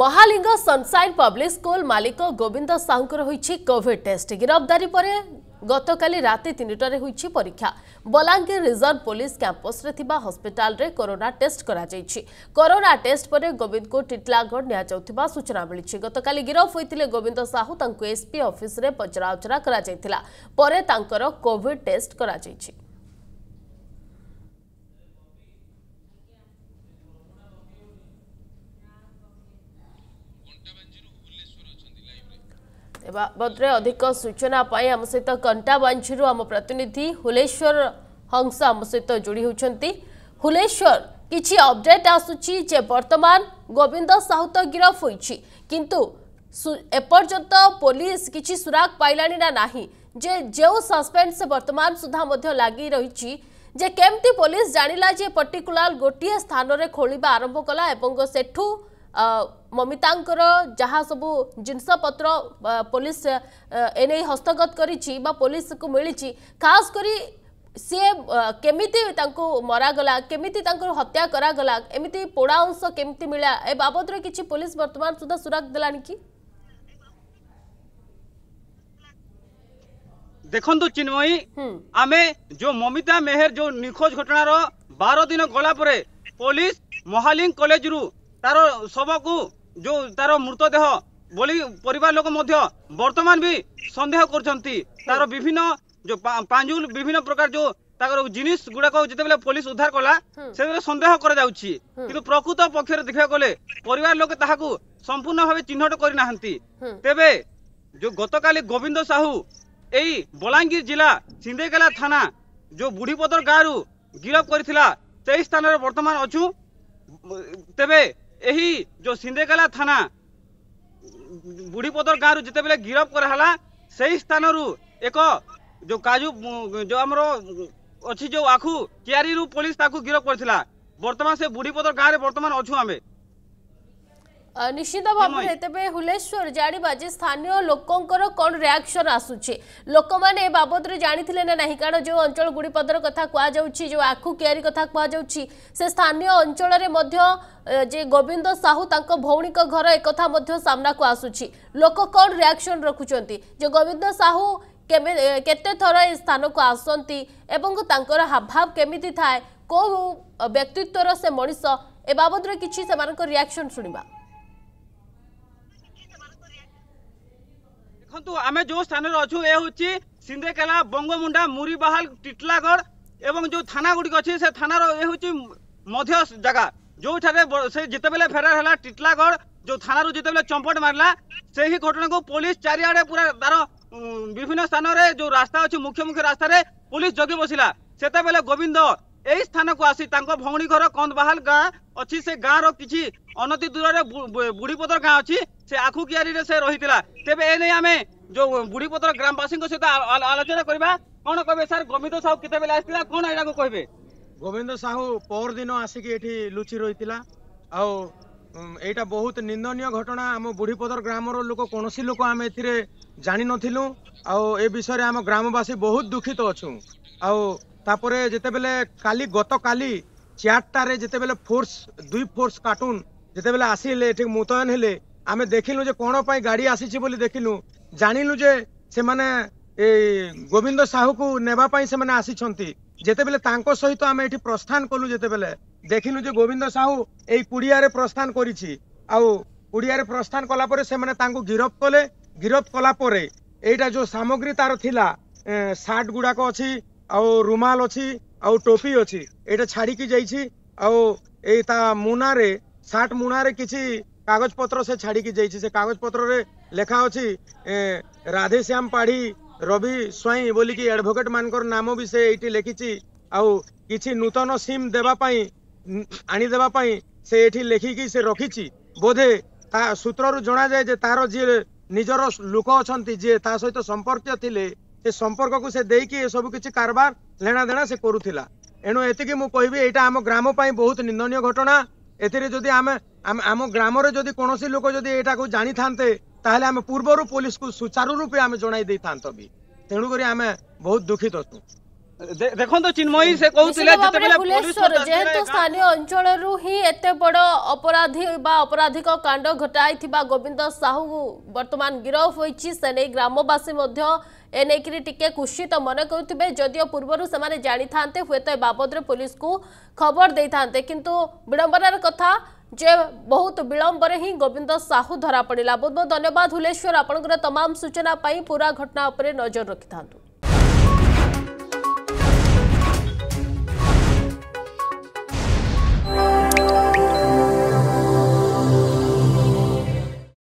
Mahaling sunshine public school ମାଲିକ ଗୋବିନ୍ଦ ସାହୁଙ୍କର ହୋଇଛି କୋଭିଡ୍ ଟେଷ୍ଟ ଗିରଫଦାରୀ ପରେ ଗତକାଲି ରାତି ତିନିଟାରେ ହୋଇଛି ପରୀକ୍ଷା ବଲାଙ୍ଗୀର ରିଜର୍ଭ ପୋଲିସ କ୍ୟାମ୍ପସରେ ଥିବା ହସ୍ପିଟାଲରେ କରୋନା ଟେଷ୍ଟ କରାଯାଇଛି କରୋନା ଟେଷ୍ଟ ପରେ ଗୋବିନ୍ଦଙ୍କୁ ଟିଟିଲାଗଡ଼ ନିଆଯାଉଥିବା ସୂଚନା ମିଳିଛି ଗତକାଲି ଗିରଫ ହୋଇଥିଲେ ଗୋବିନ୍ଦ ସାହୁ ତାଙ୍କୁ ଏସ୍ପି ଅଫିସରେ ପଚରାଉଚରା କରାଯାଇଥିଲା ପରେ ତାଙ୍କର କୋଭିଡ୍ ଟେଷ୍ଟ କରାଯାଇଛି ଏ ବାବଦରେ ଅଧିକ ସୂଚନା ପାଇଁ ଆମ ସହିତ କଣ୍ଟାବାଞ୍ଝିରୁ ଆମ ପ୍ରତିନିଧି ହୁଲେଶ୍ୱର ହଂସ ଆମ ସହିତ ଯୋଡ଼ି ହେଉଛନ୍ତି ହୁଲେଶ୍ୱର କିଛି ଅପଡେଟ୍ ଆସୁଛି ଯେ ବର୍ତ୍ତମାନ ଗୋବିନ୍ଦ ସାହୁ ତ ଗିରଫ ହୋଇଛି କିନ୍ତୁ ଏପର୍ଯ୍ୟନ୍ତ ପୋଲିସ କିଛି ସୁରାଗ ପାଇଲାଣି ନା ନାହିଁ ଯେ ଯେଉଁ ସସ୍ପେଣ୍ଡ ସେ ବର୍ତ୍ତମାନ ସୁଦ୍ଧା ମଧ୍ୟ ଲାଗି ରହିଛି ଯେ କେମିତି ପୋଲିସ ଜାଣିଲା ଯେ ପର୍ଟିକୁଲାର ଗୋଟିଏ ସ୍ଥାନରେ ଖୋଳିବା ଆରମ୍ଭ କଲା ଏବଂ ସେଠୁ মমিতাঙ্কর যাহা সবু জিনিসপত্র পুলিশ এনে হস্তগত করেছি বা পুলিশকে মিছে খাস করে সি কেমিতি তাঁকু মরাগলা কেমিতি তাঁকু হত্যা করাগলা এমিতি পোড়া অংশ কেমিতি মিলা এ বাবদরে কিছু পুলিশ বর্তমান সুদ্ধা সুরাক দেলানি কি দেখন্তু চিন্ময়ী আমি যে মমিতা মেহের যে নিখোঁজ ঘটনার বার দিন গলা পরে পুলিশ মহালিং কলেজরু তার শবকু ଯେଉଁ ତାର ମୃତଦେହ ବୋଲି ପରିବାର ଲୋକ ମଧ୍ୟ ବର୍ତ୍ତମାନ ବି ସନ୍ଦେହ କରୁଛନ୍ତି ତାର ବିଭିନ୍ନ ଯେଉଁ ପାଞ୍ଜୁଲ ବିଭିନ୍ନ ପ୍ରକାର ଯେଉଁ ତାଙ୍କର ଜିନିଷ ଗୁଡାକ ଯେତେବେଳେ ପୋଲିସ ଉଦ୍ଧାର କଲା ସେତେବେଳେ ସନ୍ଦେହ କରାଯାଉଛି କିନ୍ତୁ ପ୍ରକୃତ ପକ୍ଷରେ ଦେଖିବାକୁ ଗଲେ ପରିବାର ଲୋକ ତାହାକୁ ସମ୍ପୂର୍ଣ୍ଣ ଭାବେ ଚିହ୍ନଟ କରିନାହାନ୍ତି ତେବେ ଯୋଉ ଗତକାଲି ଗୋବିନ୍ଦ ସାହୁ ଏଇ ବଲାଙ୍ଗୀର ଜିଲ୍ଲା ସିନ୍ଦେଗେଲା ଥାନା ଯୋଉ ବୁଢୀପଦର ଗାଁରୁ ଗିରଫ କରିଥିଲା ସେଇ ସ୍ଥାନରେ ବର୍ତ୍ତମାନ ଅଛୁ ତେବେ ଏହି ଯେଉଁ ସିନ୍ଦେକେଲା ଥାନା ବୁଢ଼ୀପଦର ଗାଁରୁ ଯେତେବେଳେ ଗିରଫ କରାହେଲା ସେହି ସ୍ଥାନରୁ ଏକ ଯେଉଁ କାଜୁ ଯେଉଁ ଆମର ଅଛି ଯେଉଁ ଆଖୁ କିଆରିରୁ ପୋଲିସ ତାକୁ ଗିରଫ କରିଥିଲା ବର୍ତ୍ତମାନ ସେ ବୁଢ଼ୀପଦର ଗାଁରେ ବର୍ତ୍ତମାନ ଅଛୁ ଆମେ নিশ্চিত ভাবে তবে হুলেশ্বর জাঁয়া যে স্থানীয় লোকঙ্কর কণ রিয়াকশন আসুছে লোকমানে এ বাবদরে জাঁলে না না কারণ যে অঞ্চল গুড়িপদর কথা কুযাচ্ছি যে আখু কেয়ারি কথা কুযাচ্ছি সে স্থানীয় অঞ্চলের মধ্য যে গোবিন্দ সাহু তাঁক ভৌণীক ঘর একথা মধ্য সামনাকু আসুছি লোক কণ রিয়াকশন রাখুছেন যে গোবিন্দ সাহু কেবে কেতে থর এ স্থানকু আসন্তি এবং তাঁকর হাবভাব কেমিতি থাকে কেউ ব্যক্তিত্বর সে মনিষ এ বাবদরে কিছু সে রিয়াকশন শুণবা দেখন্তু আমি যে স্থানরে অছু এ হচ্ছে সিন্দেকেলা বঙ্গমুন্ডা মুড়িবাহাল টিটলাগড় এবং যে থানা গুড়ি অছে সে থানার এ হচ্ছে মধ্য জায়গা যেঠারে সে যেতবেলে ফেরার হলা টিটলাগড় যে থানার যেতবেলে চম্পট মারলা সেই ঘটনাকে পুলিশ চারিআড়ে পুরা তার বিভিন্ন স্থানরে যে রাস্তা অছে মুখ্য মুখ্য রাস্তায় পুলিশ জগি বসিলা সেতবেলে গোবিন্দ এই স্থানକୁ ଆସି ତାଙ୍କ ଭଉଣୀ ଘର କନ୍ଦବାହାଲ ଗାଁ ଅଛି ସେ ଗାଁର କିଛି ଅନତି ଦୂରରେ ବୁଢ଼ୀପଦର ଗାଁ ଅଛି ସେ ଆଖୁ କିଆରିରେ ସେ ରହିଥିଲା ତେବେ ଏ ନେଇ ଆମେ ଯୋଉ ବୁଢ଼ୀପଦର ଗ୍ରାମବାସୀଙ୍କ ସହିତ ଆଲୋଚନା କରିବା କ'ଣ କହିବେ ସାର୍ ଗୋବିନ୍ଦ ସାହୁ କେତେବେଳେ ଆସିଥିଲା କ'ଣ ଏଇଟାକୁ କହିବେ ଗୋବିନ୍ଦ ସାହୁ ପହରଦିନ ଆସିକି ଏଠି ଲୁଚି ରହିଥିଲା ଆଉ এইটা বহুত নিନ୍ଦনীয় ঘটনা আম বুড়িপদর গ্রামর লোক কোণী লোক আমি এতে জানি নথিলু আও এ বিষয়ে আম গ্রামবাসী বহুত দুঃখিত অছু আও তাপরে যেতবেলে কালি গতকালি চেয়ারটারে যেতবেলে ফোর্স দুই ফোর্স কার্টুন যেতবেলে আসিলে এটি মুতয়ন হলে আমি দেখিলু যে কোণ পাই গাড়ি আসিছি বলে দেখিলু জানিলু যে সেমানে এই গোবিন্দ সাহুকু নেবা পাই সেমানে আসিছন্তি যেতবেলে তাঙ্ক সহিত আমি এটি প্রস্থান কলু যেতবেলে দেখিলু যে গোবিন্দ সাহু এই কুড়িয়ারে প্রস্থান করেছি আউ কুড়িয়ারে প্রস্থান কলা পরে সেমানে তাঙ্কু গিরফ কলে গিরফ কলা পরে এইটা যে সামগ্রী তার থিলা শার্ট গুড়াক অছি আউ রুমাল আউ টোপি অছি ছাড়িকি যাইছি আউ এই তা মুনারে সার্ট মুনারে কিছু কাগজপত্র সে ছাড়িকি যাইছি সে কাগজপত্রে লেখা অ রাধেশ্যাম পাড়ি রবি স্বাଇଁ বলিকি আডভোকেট মানকর নাম বি সে এইটি লেখিছি আউ কিছু নূতন সিম দেওয়া ଆଣିଦେବା ପାଇଁ ସେ ଏଠି ଲେଖିକି ସେ ରଖିଛି ବୋଧେ ତା ସୂତ୍ରରୁ ଜଣାଯାଏ ଯେ ତାର ଯିଏ ନିଜର ଲୋକ ଅଛନ୍ତି ଯିଏ ତା ସହିତ ସମ୍ପର୍କୀୟ ଥିଲେ ସେ ସମ୍ପର୍କକୁ ସେ ଦେଇକି ଏସବୁ କିଛି କାରବାର ଲେଣାଦେଣା ସେ କରୁଥିଲା ଏଣୁ ଏତିକି ମୁଁ କହିବି ଏଇଟା ଆମ ଗ୍ରାମ ପାଇଁ ବହୁତ ନିନ୍ଦନୀୟ ଘଟଣା ଏଥିରେ ଯଦି ଆମେ ଆମ ଗ୍ରାମରେ ଯଦି କୌଣସି ଲୋକ ଯଦି ଏଇଟାକୁ ଜାଣିଥାନ୍ତେ ତାହେଲେ ଆମେ ପୂର୍ବରୁ ପୋଲିସକୁ ସୁଚାରୁ ରୂପେ ଆମେ ଜଣାଇ ଦେଇଥାନ୍ତ ବି ତେଣୁକରି ଆମେ ବହୁତ ଦୁଃଖିତ ଅଛୁ देखो तो चिन्मयी से कहउतिले जते बेले पुलिस पर जेहेतु स्थानीय अंचल रु ही एते अपराधी बा अपराधिक कांड घटाई थिबा गोविंद साहू वर्तमान से नहीं सने ग्रामवासी मध्य एने किरी टिके खुशी तो मन करथिबे जदियो पूर्वरु समारे जानी थांते हुए तो बाबदरे पुलिस को खबर दे थांते किंतु विडंबनार कथा जे बहुत विलंबरे ही गोविंद साहू धरा पड़िला बहुत बहुत धन्यवाद हुलेश्वर आपनकर तमाम सूचना पई पूरा घटना ऊपर नजर रखिथांतु